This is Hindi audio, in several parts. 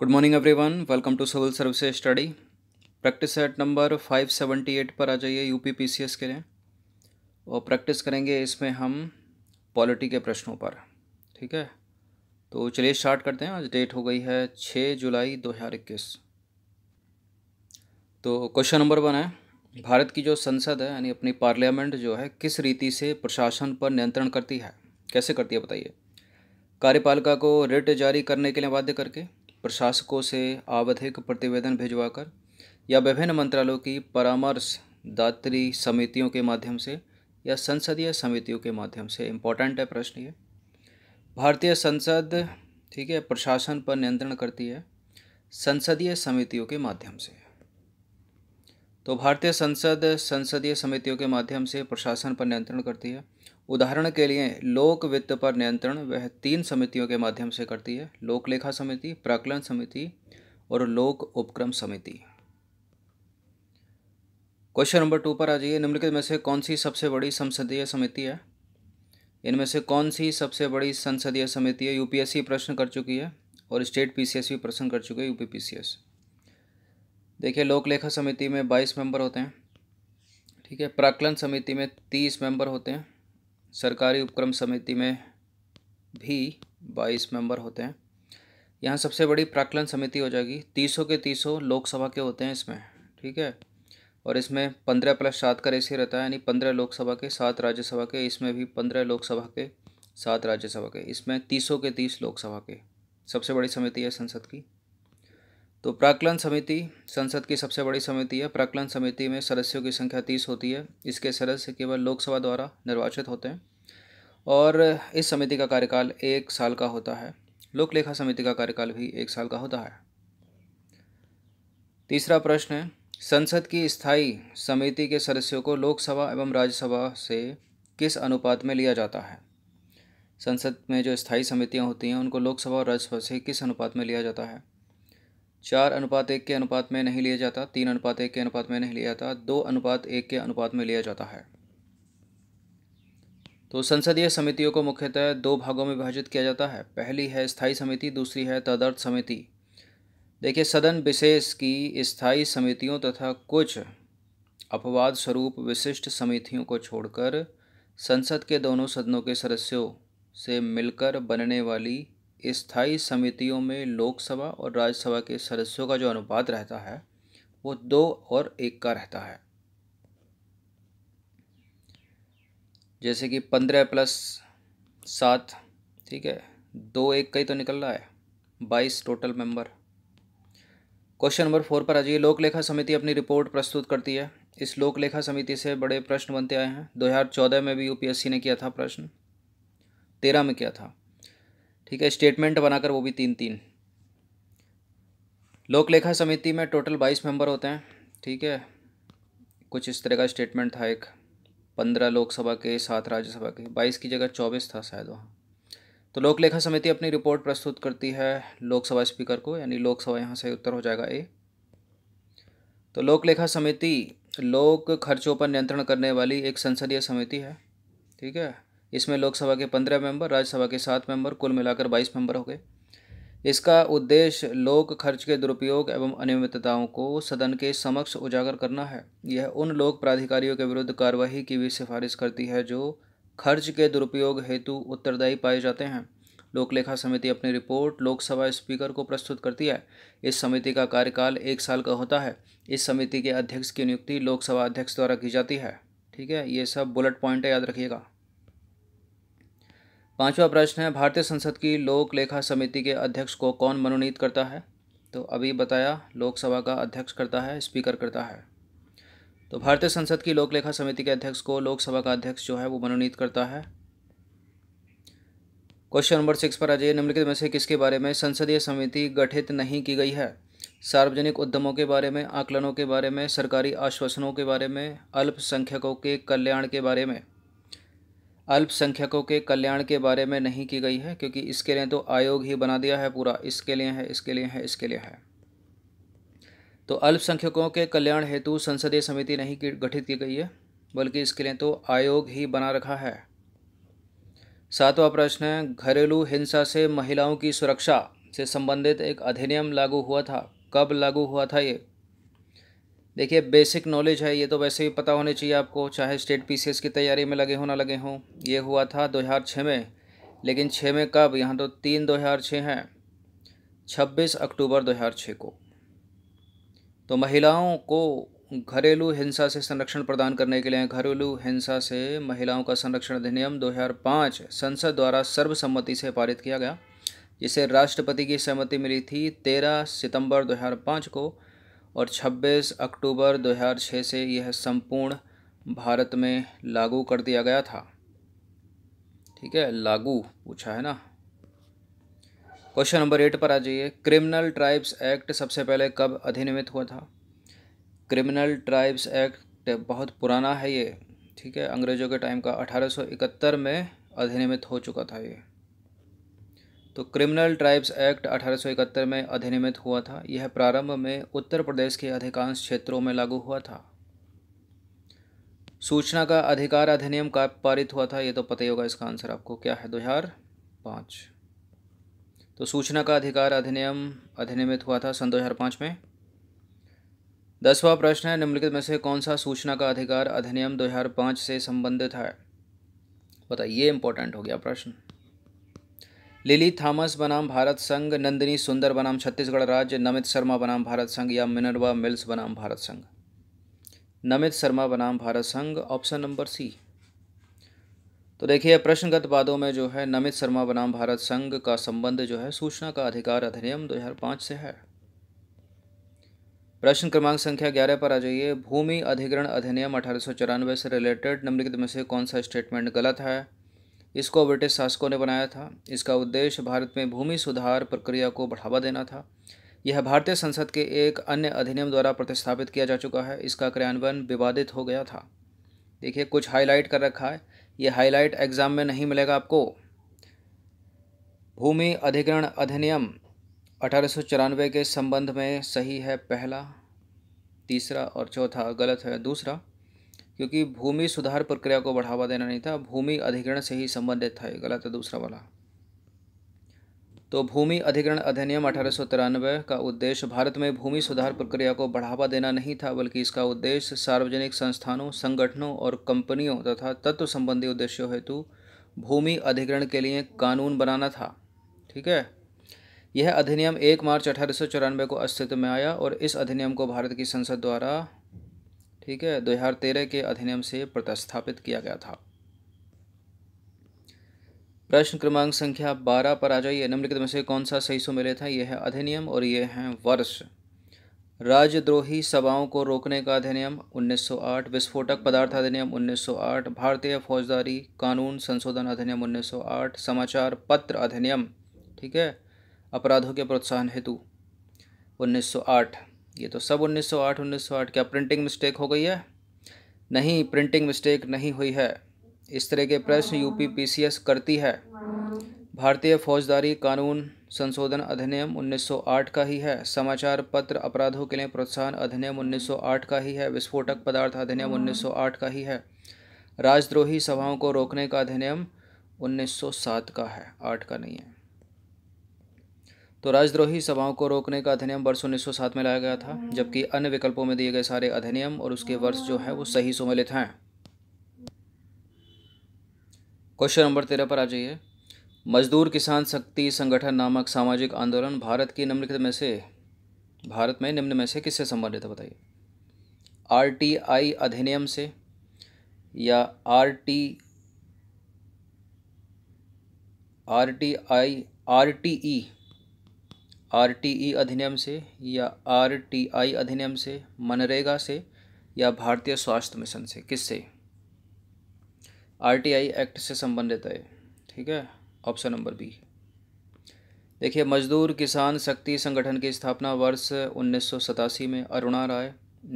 good morning everyone welcome to civil services study practice set number five seventy eight पर आ जाइए यूपी पीसीएस के लिए और प्रैक्टिस करेंगे इसमें हम पॉलिटी के प्रश्नों पर ठीक है तो चलिए स्टार्ट करते हैं आज डेट हो गई है छः जुलाई दो हजार इक्कीस तो क्वेश्चन नंबर वन है भारत की जो संसद है यानी अपनी पार्लियामेंट जो है किस रीति से प्रशासन पर नियंत्रण करती है कैसे करती है बताइए कार्यपालिका को रिट जारी करने के लिए बाध्य करके प्रशासकों से आवधिक प्रतिवेदन भिजवाकर या विभिन्न मंत्रालयों की परामर्श दात्री समितियों के माध्यम से या संसदीय समितियों के माध्यम से इम्पोर्टेंट है प्रश्न ये भारतीय संसद ठीक है प्रशासन पर नियंत्रण करती है संसदीय समितियों के माध्यम से तो भारतीय संसद संसदीय समितियों के माध्यम से प्रशासन पर नियंत्रण करती है उदाहरण के लिए लोक वित्त पर नियंत्रण वह तीन समितियों के माध्यम से करती है लोक लेखा समिति प्राकलन समिति और लोक उपक्रम समिति क्वेश्चन नंबर टू पर आ जाइए निम्नलिखित में से कौन सी सबसे बड़ी संसदीय समिति है इनमें से कौन सी सबसे बड़ी संसदीय समिति है यूपीएससी प्रश्न कर चुकी है और स्टेट पीसीएस भी प्रश्न कर चुके हैं यूपी पीसीएस देखिए लोक लेखा समिति में बाईस मेंबर होते हैं ठीक है प्राकलन समिति में तीस मेंबर होते हैं सरकारी उपक्रम समिति में भी बाईस मेंबर होते हैं यहाँ सबसे बड़ी प्राकलन समिति हो जाएगी तीसों के तीसों लोकसभा के होते हैं इसमें ठीक है और इसमें पंद्रह प्लस सात का रेसी रहता है यानी पंद्रह लोकसभा के सात राज्यसभा के इसमें भी पंद्रह लोकसभा के सात राज्यसभा के इसमें तीसों के तीस लोकसभा के सबसे बड़ी समिति है संसद की तो प्राकलन समिति संसद की सबसे बड़ी समिति है प्राकलन समिति में सदस्यों की संख्या तीस होती है इसके सदस्य केवल लोकसभा द्वारा निर्वाचित होते हैं और इस समिति का कार्यकाल एक साल का होता है लोक लेखा समिति का कार्यकाल भी एक साल का होता है तीसरा प्रश्न है संसद की स्थायी समिति के सदस्यों को लोकसभा एवं राज्यसभा से किस अनुपात में लिया जाता है संसद में जो स्थायी समितियां होती हैं उनको लोकसभा और राज्यसभा से किस अनुपात में लिया जाता है चार अनुपात एक के अनुपात में नहीं लिया जाता तीन अनुपात एक के अनुपात में नहीं लिया जाता दो अनुपात एक के अनुपात में लिया जाता है तो संसदीय समितियों को मुख्यतः दो भागों में विभाजित किया जाता है पहली है स्थायी समिति दूसरी है तदर्थ समिति देखिए सदन विशेष की स्थायी समितियों तथा कुछ अपवाद स्वरूप विशिष्ट समितियों को छोड़कर संसद के दोनों सदनों के सदस्यों से मिलकर बनने वाली स्थायी समितियों में लोकसभा और राज्यसभा के सदस्यों का जो अनुपात रहता है वो दो और एक का रहता है जैसे कि पंद्रह प्लस सात ठीक है दो एक का ही तो निकल रहा है बाईस total member question number four पर आ जाइए लोक लेखा समिति अपनी रिपोर्ट प्रस्तुत करती है इस लोक लेखा समिति से बड़े प्रश्न बनते आए हैं 2014 में भी यूपीएससी ने किया था प्रश्न तेरह में किया था ठीक है स्टेटमेंट बनाकर वो भी तीन तीन लोक लेखा समिति में टोटल बाईस मेंबर होते हैं ठीक है कुछ इस तरह का स्टेटमेंट था एक पंद्रह लोकसभा के सात राज्यसभा के बाईस की जगह चौबीस था शायद वहाँ तो लोक लेखा समिति अपनी रिपोर्ट प्रस्तुत करती है लोकसभा स्पीकर को यानी लोकसभा यहाँ से उत्तर हो जाएगा ए तो लोक लेखा समिति लोक खर्चों पर नियंत्रण करने वाली एक संसदीय समिति है ठीक है इसमें लोकसभा के पंद्रह मेंबर राज्यसभा के सात मेंबर कुल मिलाकर बाईस मेंबर हो गए इसका उद्देश्य लोक खर्च के दुरुपयोग एवं अनियमितताओं को सदन के समक्ष उजागर करना है यह उन लोक प्राधिकारियों के विरुद्ध कार्यवाही की भी सिफारिश करती है जो खर्च के दुरुपयोग हेतु उत्तरदायी पाए जाते हैं लोकलेखा समिति अपनी रिपोर्ट लोकसभा स्पीकर को प्रस्तुत करती है इस समिति का कार्यकाल एक साल का होता है इस समिति के अध्यक्ष की नियुक्ति लोकसभा अध्यक्ष द्वारा की जाती है ठीक है ये सब बुलेट पॉइंट है याद रखिएगा पांचवा प्रश्न है भारतीय संसद की लोक लेखा समिति के अध्यक्ष को कौन मनोनीत करता है तो अभी बताया लोकसभा का अध्यक्ष करता है स्पीकर करता है तो भारतीय संसद की लोक लेखा समिति के अध्यक्ष को लोकसभा का अध्यक्ष जो है वो मनोनीत करता है क्वेश्चन नंबर सिक्स पर आ जाइए निम्नलिखित में से किसके बारे में संसदीय समिति गठित नहीं की गई है सार्वजनिक उद्यमों के बारे में आकलनों के बारे में सरकारी आश्वासनों के बारे में अल्पसंख्यकों के कल्याण के बारे में अल्पसंख्यकों के कल्याण के बारे में नहीं की गई है क्योंकि इसके लिए तो आयोग ही बना दिया है पूरा इसके लिए है इसके लिए है इसके लिए है तो अल्पसंख्यकों के कल्याण हेतु संसदीय समिति नहीं की गठित की गई है बल्कि इसके लिए तो आयोग ही बना रखा है सातवां प्रश्न है घरेलू हिंसा से महिलाओं की सुरक्षा से संबंधित एक अधिनियम लागू हुआ था कब लागू हुआ था ये देखिए बेसिक नॉलेज है ये तो वैसे ही पता होने चाहिए आपको चाहे स्टेट पी की तैयारी में लगे हों ना लगे हों ये हुआ था छः में लेकिन छः में कब यहाँ तो तीन दो हजार छः हैं छब्बीस अक्टूबर दो हजार छः को तो महिलाओं को घरेलू हिंसा से संरक्षण प्रदान करने के लिए घरेलू हिंसा से महिलाओं का संरक्षण अधिनियम पाँच संसद द्वारा सर्वसम्मति से पारित किया गया जिसे राष्ट्रपति की सहमति मिली थी तेरह सितंबर पाँच को और 26 अक्टूबर 2006 से यह संपूर्ण भारत में लागू कर दिया गया था ठीक है लागू पूछा है ना क्वेश्चन नंबर एट पर आ जाइए क्रिमिनल ट्राइब्स एक्ट सबसे पहले कब अधिनियमित हुआ था क्रिमिनल ट्राइब्स एक्ट बहुत पुराना है ये ठीक है अंग्रेज़ों के टाइम का 1871 में अधिनियमित हो चुका था ये तो क्रिमिनल ट्राइब्स एक्ट 1871 में अधिनियमित हुआ था यह प्रारंभ में उत्तर प्रदेश के अधिकांश क्षेत्रों में लागू हुआ था सूचना का अधिकार अधिनियम का पारित हुआ था ये तो पता ही होगा इसका आंसर आपको क्या है दो हज़ार पाँच तो सूचना का अधिकार अधिनियम अधिनियमित हुआ था सन दो हज़ार पाँच में दसवां प्रश्न है निम्नलिखित में से कौन सा सूचना का अधिकार अधिनियम दो हजार पाँच से संबंधित है बताइए इंपॉर्टेंट हो गया प्रश्न लिली थॉमस बनाम भारत संघ नंदिनी सुंदर बनाम छत्तीसगढ़ राज्य नमित शर्मा बनाम भारत संघ या मिनरवा मिल्स बनाम भारत संघ नमित शर्मा बनाम भारत संघ ऑप्शन नंबर सी तो देखिए प्रश्नगत वादों में जो है नमित शर्मा बनाम भारत संघ का संबंध जो है सूचना का अधिकार अधिनियम 2005 से है प्रश्न क्रमांक संख्या ग्यारह पर आ जाइए भूमि अधिग्रहण अधिनियम अठारह से रिलेटेड निम्नलिखित में से कौन सा स्टेटमेंट गलत है इसको ब्रिटिश शासकों ने बनाया था इसका उद्देश्य भारत में भूमि सुधार प्रक्रिया को बढ़ावा देना था यह भारतीय संसद के एक अन्य अधिनियम द्वारा प्रतिस्थापित किया जा चुका है इसका क्रियान्वयन विवादित हो गया था देखिए कुछ हाईलाइट कर रखा है ये हाईलाइट एग्ज़ाम में नहीं मिलेगा आपको भूमि अधिग्रहण अधिनियम अठारह के संबंध में सही है पहला तीसरा और चौथा गलत है दूसरा क्योंकि भूमि सुधार प्रक्रिया को बढ़ावा देना नहीं था भूमि अधिग्रहण से ही संबंधित था गलत है दूसरा वाला तो भूमि अधिग्रहण अधिनियम अठारह का उद्देश्य भारत में भूमि सुधार प्रक्रिया को बढ़ावा देना नहीं था बल्कि इसका उद्देश्य सार्वजनिक संस्थानों संगठनों और कंपनियों तथा तत्व संबंधी उद्देश्यों हेतु भूमि अधिग्रहण के लिए कानून बनाना था ठीक है यह अधिनियम 1 मार्च अठारह को अस्तित्व में आया और इस अधिनियम को भारत की संसद द्वारा ठीक है 2013 के अधिनियम से प्रतिस्थापित किया गया था प्रश्न क्रमांक संख्या बारह पर आ जाइए निम्नलिखित में से कौन सा सही सुमेलित था यह है अधिनियम और ये है वर्ष राजद्रोही सभाओं को रोकने का अधिनियम 1908 विस्फोटक पदार्थ अधिनियम 1908 भारतीय फौजदारी कानून संशोधन अधिनियम 1908 समाचार पत्र अधिनियम ठीक है अपराधों के प्रोत्साहन हेतु 1908 ये तो सब 1908 1908 क्या प्रिंटिंग मिस्टेक हो गई है नहीं प्रिंटिंग मिस्टेक नहीं हुई है इस तरह के प्रश्न यूपी पीसीएस करती है भारतीय फौजदारी कानून संशोधन अधिनियम 1908 का ही है समाचार पत्र अपराधों के लिए प्रोत्साहन अधिनियम 1908 का ही है विस्फोटक पदार्थ अधिनियम 1908 का ही है राजद्रोही सभाओं को रोकने का अधिनियम 1907 का है आठ का नहीं है तो राजद्रोही सभाओं को रोकने का अधिनियम वर्ष उन्नीस में लाया गया था जबकि अन्य विकल्पों में दिए गए सारे अधिनियम और उसके वर्ष जो है वो सही सम्मिलित हैं क्वेश्चन नंबर तेरह पर आ जाइए मजदूर किसान शक्ति संगठन नामक सामाजिक आंदोलन भारत की निम्नलिखित में से भारत में निम्न में से किससे संबंधित है बताइए आर अधिनियम से या आर आरटीआई आरटीई आरटीई अधिनियम से या आरटीआई अधिनियम से मनरेगा से या भारतीय स्वास्थ्य मिशन से किससे आरटीआई एक्ट से संबंधित है ठीक है ऑप्शन नंबर बी देखिए मजदूर किसान शक्ति संगठन की स्थापना वर्ष उन्नीस में अरुणा राय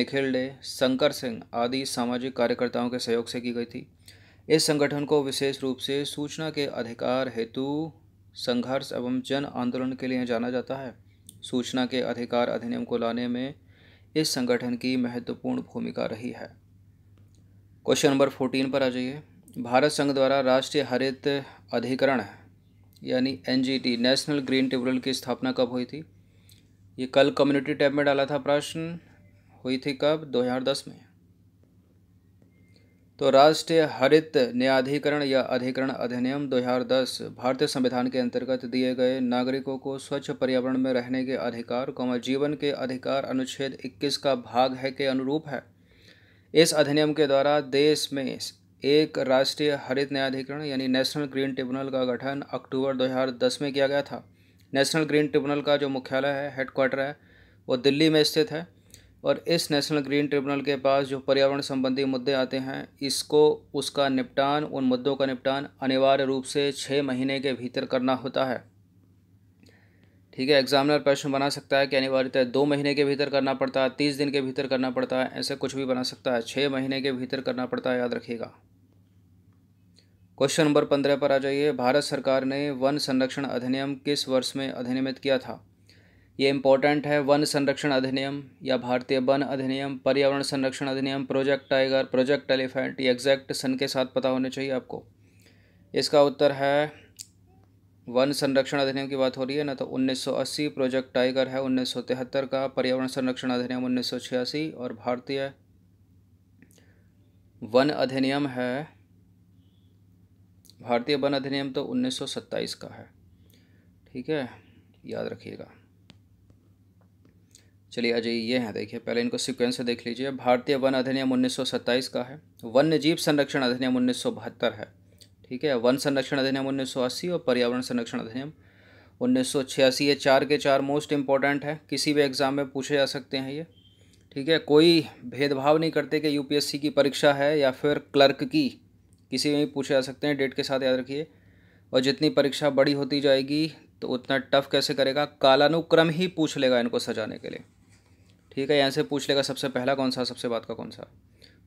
निखिल डे शंकर सिंह आदि सामाजिक कार्यकर्ताओं के सहयोग से की गई थी इस संगठन को विशेष रूप से सूचना के अधिकार हेतु संघर्ष एवं जन आंदोलन के लिए जाना जाता है सूचना के अधिकार अधिनियम को लाने में इस संगठन की महत्वपूर्ण भूमिका रही है क्वेश्चन नंबर फोर्टीन पर आ जाइए भारत संघ द्वारा राष्ट्रीय हरित अधिकरण यानी एन नेशनल ग्रीन ट्रिब्यूनल की स्थापना कब हुई थी ये कल कम्युनिटी टैब में डाला था प्रश्न हुई थी कब 2010 में तो राष्ट्रीय हरित न्यायाधिकरण या अधिकरण अधिनियम 2010 भारतीय संविधान के अंतर्गत दिए गए नागरिकों को स्वच्छ पर्यावरण में रहने के अधिकार कौम जीवन के अधिकार अनुच्छेद 21 का भाग है के अनुरूप है इस अधिनियम के द्वारा देश में एक राष्ट्रीय हरित न्यायाधिकरण यानी नेशनल ग्रीन ट्रिब्यूनल का गठन अक्टूबर 2010 में किया गया था नेशनल ग्रीन ट्रिब्यूनल का जो मुख्यालय है हेडक्वार्टर है वो दिल्ली में स्थित है और इस नेशनल ग्रीन ट्रिब्यूनल के पास जो पर्यावरण संबंधी मुद्दे आते हैं इसको उसका निपटान उन मुद्दों का निपटान अनिवार्य रूप से छः महीने के भीतर करना होता है ठीक है एग्जामिनर प्रश्न बना सकता है कि अनिवार्यतः दो महीने के भीतर करना पड़ता है तीस दिन के भीतर करना पड़ता है ऐसे कुछ भी बना सकता है छः महीने के भीतर करना पड़ता है याद रखिएगा क्वेश्चन नंबर पंद्रह पर आ जाइए भारत सरकार ने वन संरक्षण अधिनियम किस वर्ष में अधिनियमित किया था ये इम्पोर्टेंट है वन संरक्षण अधिनियम या भारतीय वन अधिनियम पर्यावरण संरक्षण अधिनियम प्रोजेक्ट टाइगर प्रोजेक्ट एलिफेंट ये एग्जैक्ट सन के साथ पता होने चाहिए आपको इसका उत्तर है वन संरक्षण अधिनियम की बात हो रही है ना तो 1980 प्रोजेक्ट टाइगर है 1973 का पर्यावरण संरक्षण अधिनियम उन्नीस और भारतीय वन अधिनियम है भारतीय वन अधिनियम तो उन्नीस का है ठीक है याद रखिएगा चलिए अजय ये हैं देखिए पहले इनको सीक्वेंस से देख लीजिए भारतीय वन अधिनियम 1927 का है वन्य जीव संरक्षण अधिनियम उन्नीस है ठीक है वन संरक्षण अधिनियम 1980 और पर्यावरण संरक्षण अधिनियम 1986 ये चार के चार मोस्ट इम्पॉर्टेंट है किसी भी एग्ज़ाम में पूछे जा सकते हैं ये ठीक है कोई भेदभाव नहीं करते कि यू की परीक्षा है या फिर क्लर्क की किसी में भी पूछे जा सकते हैं डेट के साथ याद रखिए और जितनी परीक्षा बड़ी होती जाएगी तो उतना टफ कैसे करेगा कालानुक्रम ही पूछ लेगा इनको सजाने के लिए ठीक है यहाँ से पूछ लेगा सबसे पहला कौन सा सबसे बाद का कौन सा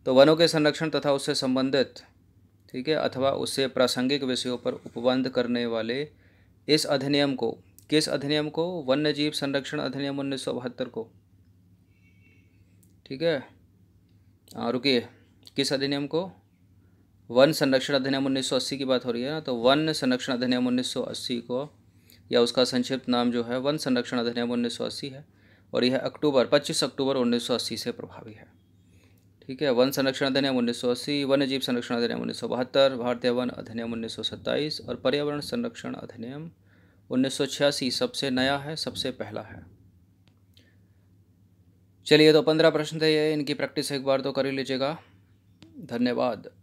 तो वनों के संरक्षण तथा उससे संबंधित ठीक है अथवा उससे प्रासंगिक विषयों पर उपबंध करने वाले इस अधिनियम को किस अधिनियम को वन्य जीव संरक्षण अधिनियम उन्नीस को ठीक है हाँ रुकिए किस अधिनियम को वन संरक्षण अधिनियम 1980 की बात हो रही है ना तो वन संरक्षण अधिनियम 1980 को या उसका संक्षिप्त नाम जो है वन संरक्षण अधिनियम 1980 है और यह अक्टूबर 25 अक्टूबर 1980 से प्रभावी है ठीक है वन संरक्षण अधिनियम 1980 वन्य जीव संरक्षण अधिनियम उन्नीस भारतीय वन अधिनियम 1927 और पर्यावरण संरक्षण अधिनियम 1986 सबसे नया है सबसे पहला है चलिए तो पंद्रह प्रश्न थे ये इनकी प्रैक्टिस एक बार तो कर ही लीजिएगा धन्यवाद